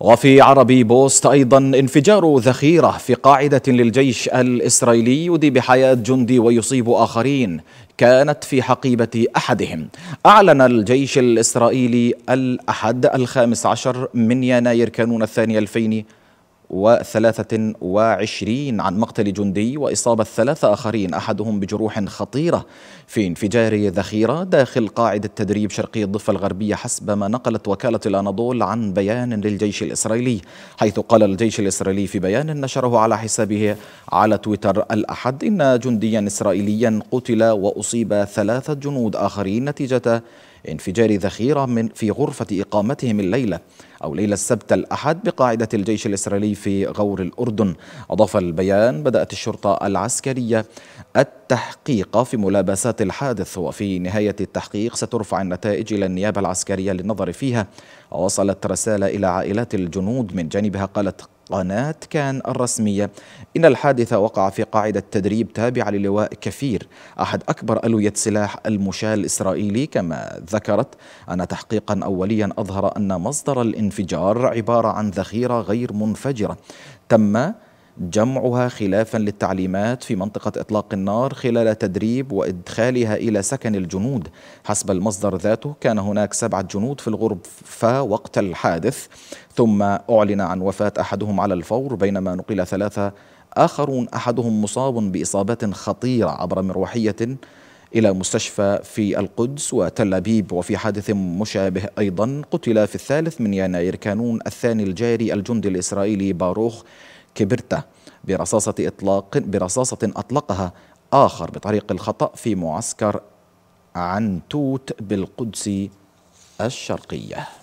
وفي عربي بوست أيضا انفجار ذخيرة في قاعدة للجيش الإسرائيلي يودي بحياة جندي ويصيب آخرين كانت في حقيبة أحدهم أعلن الجيش الإسرائيلي الأحد الخامس عشر من يناير كانون الثاني 2000 وثلاثة وعشرين عن مقتل جندي وإصابة ثلاثة آخرين أحدهم بجروح خطيرة في انفجار ذخيرة داخل قاعدة تدريب شرقي الضفة الغربية حسب ما نقلت وكالة الأناضول عن بيان للجيش الإسرائيلي حيث قال الجيش الإسرائيلي في بيان نشره على حسابه على تويتر الأحد إن جنديا إسرائيليا قتل وأصيب ثلاثة جنود آخرين نتيجة انفجار ذخيرة من في غرفة إقامتهم الليلة أو ليلة السبت الأحد بقاعدة الجيش الإسرائيلي في غور الأردن أضاف البيان بدأت الشرطة العسكرية التحقيق في ملابسات الحادث وفي نهاية التحقيق سترفع النتائج إلى النيابة العسكرية للنظر فيها ووصلت رسالة إلى عائلات الجنود من جانبها قالت قناة كان الرسمية إن الحادث وقع في قاعدة تدريب تابعة للواء كفير أحد أكبر ألوية سلاح المشاة الإسرائيلي كما ذكرت أن تحقيقا أوليا أظهر أن مصدر الانفجار عبارة عن ذخيرة غير منفجرة تم جمعها خلافا للتعليمات في منطقة إطلاق النار خلال تدريب وإدخالها إلى سكن الجنود حسب المصدر ذاته كان هناك سبعة جنود في الغرفة وقت الحادث ثم أعلن عن وفاة أحدهم على الفور بينما نقل ثلاثة آخرون أحدهم مصاب بإصابات خطيرة عبر مروحية إلى مستشفى في القدس وتل أبيب وفي حادث مشابه أيضا قتل في الثالث من يناير كانون الثاني الجاري الجندي الإسرائيلي باروخ كبرتا برصاصة إطلاق برصاصة أطلقها آخر بطريق الخطأ في معسكر عن توت بالقدس الشرقية